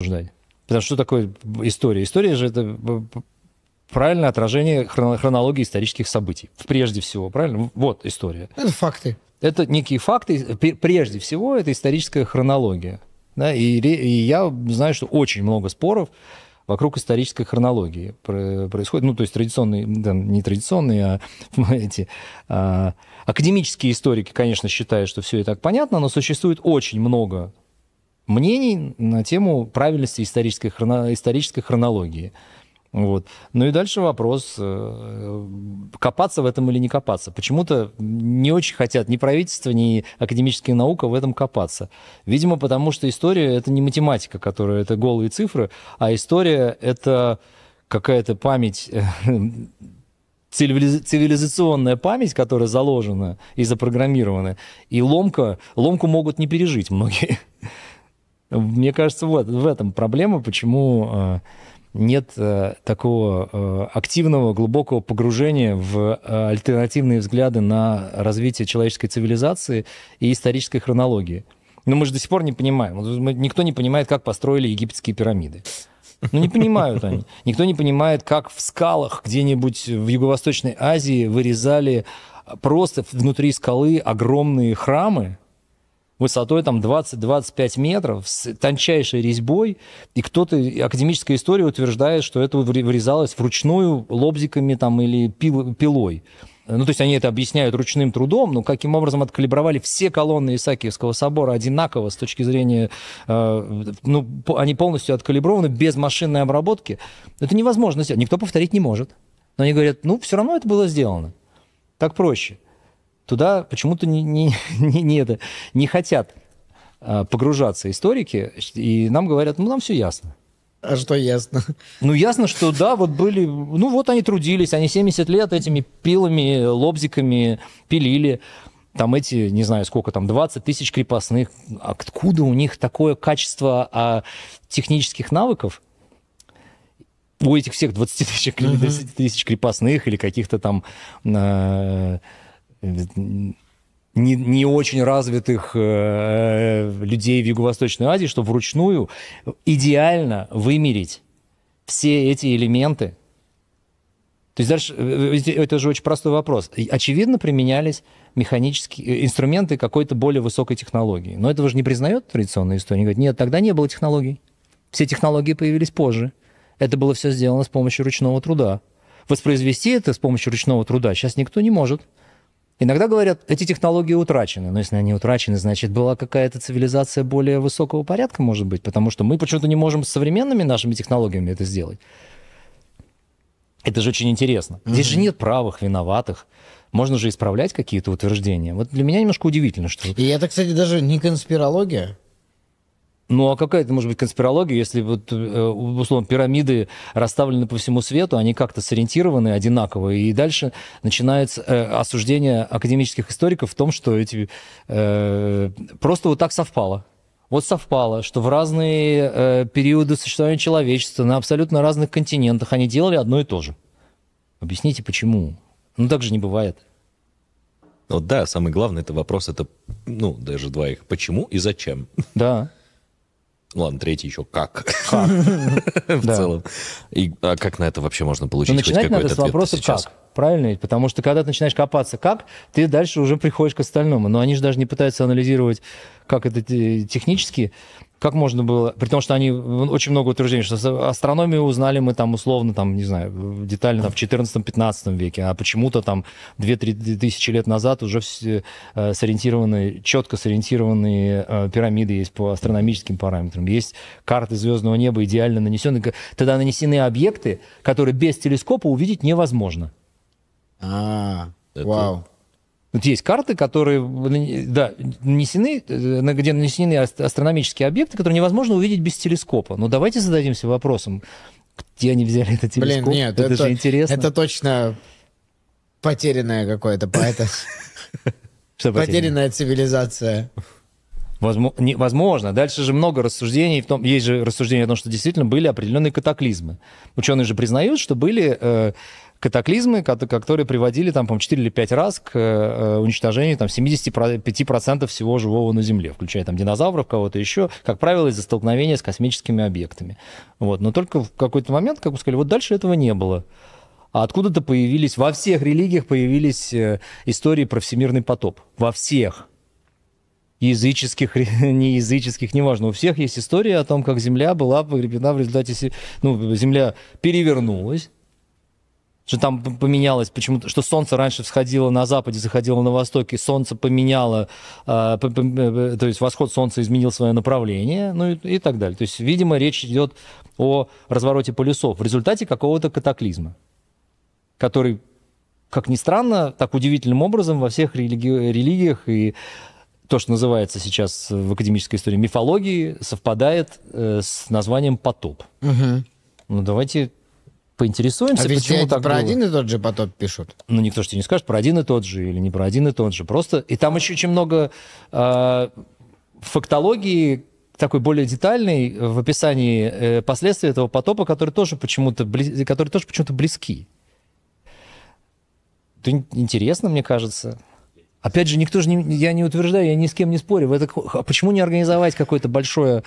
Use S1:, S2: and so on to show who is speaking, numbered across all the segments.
S1: обсуждать. Потому что такое история? История же это э, правильное отражение хронологии исторических событий. Прежде всего, правильно? Вот история. Это факты. Это некие факты. Прежде всего, это историческая хронология. Да? И, и я знаю, что очень много споров вокруг исторической хронологии происходит. Ну, то есть традиционные, да, не традиционные, а эти а, академические историки, конечно, считают, что все и так понятно, но существует очень много мнений на тему правильности исторической, хроно, исторической хронологии. Вот. Ну и дальше вопрос, э, копаться в этом или не копаться. Почему-то не очень хотят ни правительство, ни академическая наука в этом копаться. Видимо, потому что история — это не математика, которая — это голые цифры, а история — это какая-то память э, цивилизационная память, которая заложена и запрограммирована, и ломка, ломку могут не пережить многие. Мне кажется, вот в этом проблема, почему э, нет э, такого э, активного, глубокого погружения в альтернативные взгляды на развитие человеческой цивилизации и исторической хронологии. Но мы же до сих пор не понимаем. Никто не понимает, как построили египетские пирамиды. Ну, не понимают они. Никто не понимает, как в скалах где-нибудь в Юго-Восточной Азии вырезали просто внутри скалы огромные храмы, высотой там 20-25 метров с тончайшей резьбой, и кто-то, академическая история утверждает, что это вырезалось вручную лобзиками там или пил, пилой. Ну, то есть они это объясняют ручным трудом, но каким образом откалибровали все колонны Исаакиевского собора одинаково с точки зрения... Э, ну, они полностью откалиброваны без машинной обработки. Это невозможно сделать. Никто повторить не может. Но они говорят, ну, все равно это было сделано. Так проще туда почему-то не, не, не, не, это, не хотят а, погружаться историки, и нам говорят, ну, нам все ясно. А что ясно? Ну, ясно, что да, вот были... Ну, вот они трудились, они 70 лет этими пилами, лобзиками пилили. Там эти, не знаю, сколько там, 20 тысяч крепостных. Откуда у них такое качество а, технических навыков? У этих всех 20 тысяч, крепостных или каких-то там... Э, не, не очень развитых э, людей в Юго-Восточной Азии, чтобы вручную идеально вымерить все эти элементы. То есть дальше, э, э, это же очень простой вопрос. Очевидно, применялись механические э, инструменты какой-то более высокой технологии. Но этого же не признает традиционная история. Они говорят, нет, тогда не было технологий. Все технологии появились позже. Это было все сделано с помощью ручного труда. Воспроизвести это с помощью ручного труда сейчас никто не может. Иногда говорят, эти технологии утрачены. Но если они утрачены, значит, была какая-то цивилизация более высокого порядка, может быть, потому что мы почему-то не можем с современными нашими технологиями это сделать. Это же очень интересно. Здесь mm-hmm. же нет правых, виноватых. Можно же исправлять какие-то утверждения. Вот для меня немножко удивительно, что... И это, кстати, даже не конспирология. Ну а какая это может быть конспирология, если вот, э, условно, пирамиды расставлены по всему свету, они как-то сориентированы одинаково, и дальше начинается э, осуждение академических историков в том, что эти э, просто вот так совпало. Вот совпало, что в разные э, периоды существования человечества на абсолютно разных континентах они делали одно и то же. Объясните, почему? Ну так же не бывает. Вот ну да, самый главный это вопрос, это, ну, даже два их. Почему и зачем? Да. Ладно, третий еще как. В целом. И а как на это вообще можно получить Но ну, начинать надо с вопроса сейчас? как. Правильно Потому что когда ты начинаешь копаться как, ты дальше уже приходишь к остальному. Но они же даже не пытаются анализировать, как это технически как можно было, при том, что они очень много утверждений, что астрономию узнали мы там условно, там, не знаю, детально там, в 14-15 веке, а почему-то там 2-3 тысячи лет назад уже все, э, сориентированы, четко сориентированные э, пирамиды есть по астрономическим параметрам, есть карты звездного неба идеально нанесены, тогда нанесены объекты, которые без телескопа увидеть невозможно. А, -а, Это... вау. Вот есть карты, которые да, нанесены, э, где нанесены астрономические объекты, которые невозможно увидеть без телескопа. Но ну, давайте зададимся вопросом, где они взяли этот телескоп? Блин, нет, это, это же интересно. Это точно потерянная какая то поэта. Потерянная цивилизация. Возможно, не, возможно. Дальше же много рассуждений. В том, есть же рассуждения о том, что действительно были определенные катаклизмы. Ученые же признают, что были э, катаклизмы, которые приводили, там, по 4 или 5 раз к э, э уничтожению там, 75% всего живого на Земле, включая там, динозавров, кого-то еще, как правило, из-за столкновения с космическими объектами. Вот. Но только в какой-то момент, как вы сказали, вот дальше этого не было. А откуда-то появились, во всех религиях появились э, истории про всемирный потоп. Во всех языческих, не языческих, неважно. У всех есть история о том, как земля была погребена в результате... Ну, земля перевернулась, что там поменялось почему-то, что солнце раньше всходило на западе, заходило на востоке, солнце поменяло, а, то есть восход солнца изменил свое направление, ну и, и так далее. То есть, видимо, речь идет о развороте полюсов в результате какого-то катаклизма, который, как ни странно, так удивительным образом во всех религи- религиях и то, что называется сейчас в академической истории мифологии, совпадает э, с названием потоп. Угу. Ну давайте поинтересуемся, а почему так про было. один и тот же потоп пишут. Ну никто же тебе не скажет про один и тот же или не про один и тот же. Просто и там еще очень много э, фактологии такой более детальный в описании э, последствий этого потопа, которые тоже почему-то близ... которые тоже почему-то близки. Это интересно, мне кажется. Опять же, никто же не, я не утверждаю, я ни с кем не спорю. Это, а почему не организовать какое-то большое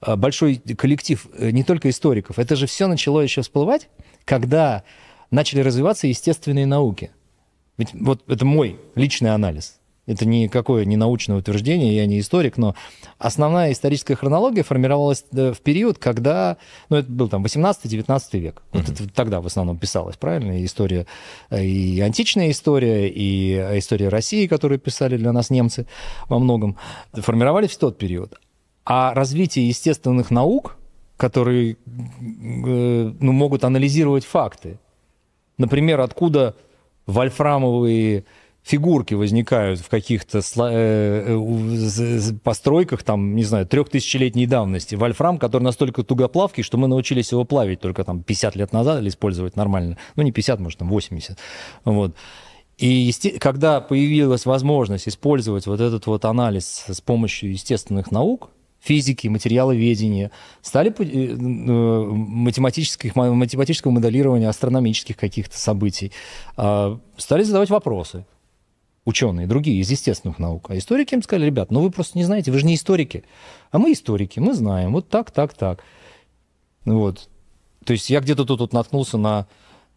S1: а, большой коллектив э, не только историков. Это же все начало еще всплывать, когда начали развиваться естественные науки. Ведь вот это мой личный анализ это никакое не научное утверждение, я не историк, но основная историческая хронология формировалась э, в период, когда, ну, это был там 18-19 век. Mm-hmm. Вот это тогда в основном писалось, правильно? И история, э, и античная история, и э, история России, которую писали для нас немцы во многом, формировались в тот период. А развитие естественных наук, которые ну, могут анализировать факты, например, откуда вольфрамовые фигурки возникают в каких-то э, э, постройках, там, не знаю, трехтысячелетней давности. Вольфрам, который настолько тугоплавкий, что мы научились его плавить только там 50 лет назад или использовать нормально. Ну, не 50, может, там 80. Вот. И когда появилась возможность использовать вот этот вот анализ с помощью естественных наук, физики, материаловедения, стали э, математических, математического моделирования астрономических каких-то событий, а, стали задавать вопросы ученые, другие из естественных наук. А историки им сказали, ребят, ну вы просто не знаете, вы же не историки. А мы историки, мы знаем, вот так, так, так. Вот. То есть я где-то тут, тут наткнулся на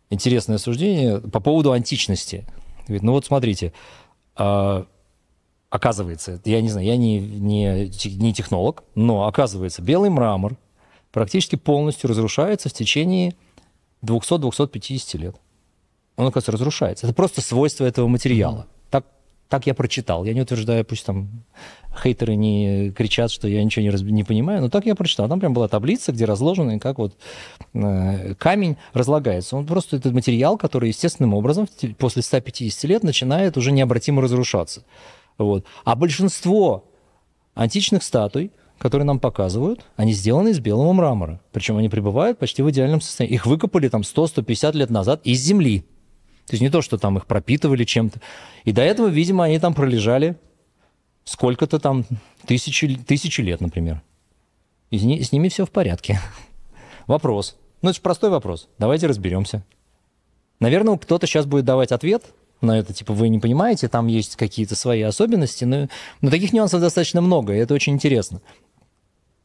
S1: интересное суждение по поводу античности. Ведь ну вот смотрите, а, оказывается, я не знаю, я не, не, не технолог, но оказывается, белый мрамор практически полностью разрушается в течение 200-250 лет. Он, оказывается, разрушается. Это просто свойство этого материала. Так я прочитал. Я не утверждаю, пусть там хейтеры не кричат, что я ничего не, раз... не понимаю, но так я прочитал. Там прям была таблица, где разложены, как вот э, камень разлагается. Он просто этот материал, который естественным образом после 150 лет начинает уже необратимо разрушаться. Вот. А большинство античных статуй, которые нам показывают, они сделаны из белого мрамора. Причем они пребывают почти в идеальном состоянии. Их выкопали там 100-150 лет назад из земли. То есть не то, что там их пропитывали чем-то. И до этого, видимо, они там пролежали сколько-то там, тысячи, тысячи лет, например. И с, не, с ними все в порядке. Вопрос. Ну, это же простой вопрос. Давайте разберемся. Наверное, кто-то сейчас будет давать ответ на это, типа, вы не понимаете, там есть какие-то свои особенности, но, но таких нюансов достаточно много, и это очень интересно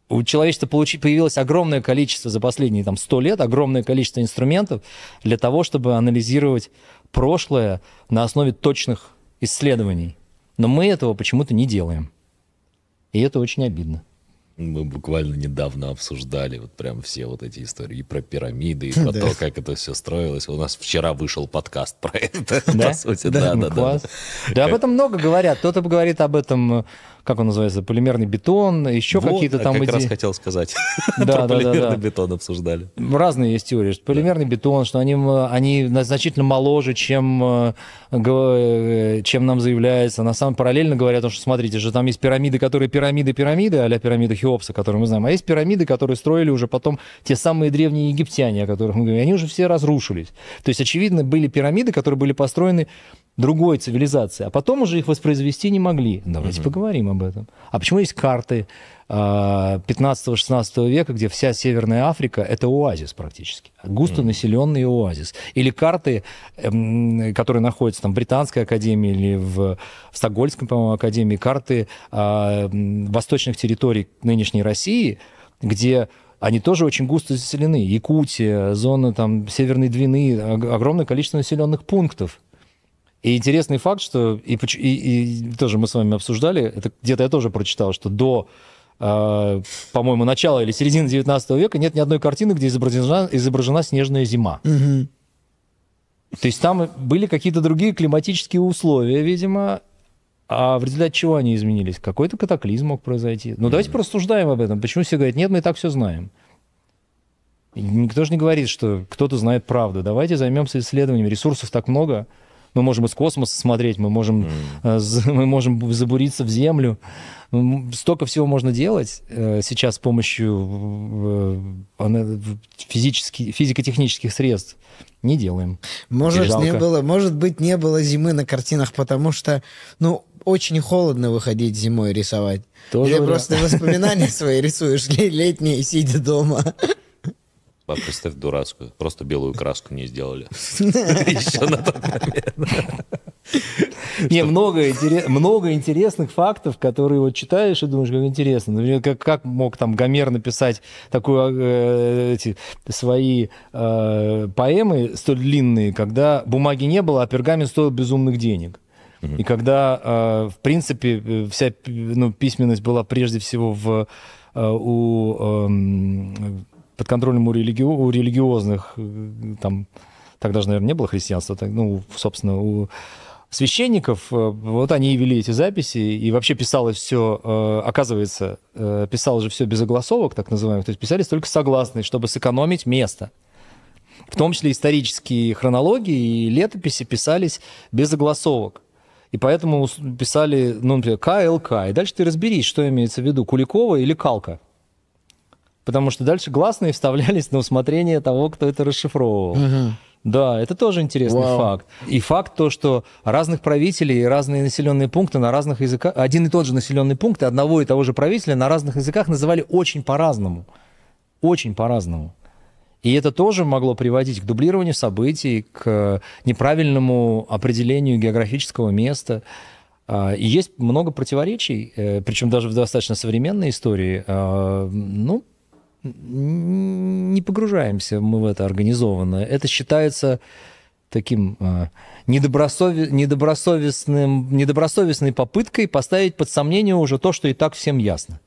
S1: у человечества получи, появилось огромное количество за последние там, 100 лет, огромное количество инструментов для того, чтобы анализировать прошлое на основе точных исследований. Но мы этого почему-то не делаем. И это очень обидно. Мы буквально недавно обсуждали вот прям все вот эти истории про пирамиды, и про да. то, как это все строилось. У нас вчера вышел подкаст про это, да? по сути. Да, да, ну, да. Да, да. да об этом много говорят. Кто-то говорит об этом э, как он называется, полимерный бетон, еще вот, какие-то а там... Я как иде... раз хотел сказать. Да, Про да, полимерный да, да. бетон обсуждали. Разные есть теории, что полимерный да. бетон, что они, э, они значительно моложе, чем, э, э, чем нам заявляется. На самом параллельно говорят, что смотрите, что там есть пирамиды, которые пирамиды-пирамиды, а пирамиды Хеопса, которые мы знаем, а есть пирамиды, которые строили уже потом те самые древние египтяне, о которых мы говорим, они уже все разрушились. То есть, очевидно, были пирамиды, которые были построены другой цивилизации, а потом уже их воспроизвести не могли. Давайте угу. поговорим об этом. А почему есть карты 15-16 а, века, где вся Северная Африка – это оазис практически, густонаселенный оазис. Или карты, эм, которые находятся там в Британской академии или в, в Стокгольмской, по-моему, академии, карты а, восточных территорий нынешней России, где они тоже очень густо заселены. Якутия, зона там, Северной Двины, огромное количество населенных пунктов и интересный факт, что и, и, и тоже мы с вами обсуждали, это где-то я тоже прочитал, что до, э, по-моему, начала или середины 19 века нет ни одной картины, где изображена, изображена снежная зима. Угу. То есть там были какие-то другие климатические условия, видимо, а в результате чего они изменились? Какой-то катаклизм мог произойти. Ну, давайте порассуждаем об этом. Почему все говорят, нет, мы и так все знаем. И никто же не говорит, что кто-то знает правду. Давайте займемся исследованием. Ресурсов так много – мы можем из космоса смотреть, мы можем, mm. мы можем забуриться в землю. Столько всего можно делать э, сейчас с помощью э, физически, физико-технических средств. Не делаем. Может, не было, может быть, не было зимы на картинах, потому что, ну, очень холодно выходить зимой рисовать. Тоже Ты просто воспоминания свои рисуешь летние, сидя дома. А представь дурацкую. Просто белую краску не сделали. Еще на тот момент. Не, много, много интересных фактов, которые вот читаешь и думаешь, как интересно. как, мог там Гомер написать такую, э, свои э, поэмы столь длинные, когда бумаги не было, а пергамент стоил безумных денег. И когда, э, в принципе, вся ну, письменность была прежде всего в, у эм, под контролем у, религи... у религиозных, э, там, тогда же, наверное, не было христианства, так, ну, собственно, у священников, э, вот они и вели эти записи, и вообще писалось все, э, оказывается, писалось же все без огласовок, так называемых, то есть писались только согласные, чтобы сэкономить место. В том числе исторические хронологии и летописи писались без огласовок. И поэтому писали, ну, например, КЛК. И дальше ты разберись, что имеется в виду, Куликова или Калка потому что дальше гласные вставлялись на усмотрение того, кто это расшифровывал. Угу. Да, это тоже интересный Вау. факт. И факт то, что разных правителей и разные населенные пункты на разных языках, один и тот же населенный пункт и одного и того же правителя на разных языках называли очень по-разному. Очень по-разному. И это тоже могло приводить к дублированию событий, к неправильному определению географического места. А, и есть много противоречий, э, причем даже в достаточно современной истории. А, ну, не погружаемся мы в это организованно. Это считается таким э, недобросовестным... недобросовестной попыткой поставить под сомнение уже то, что и так всем ясно.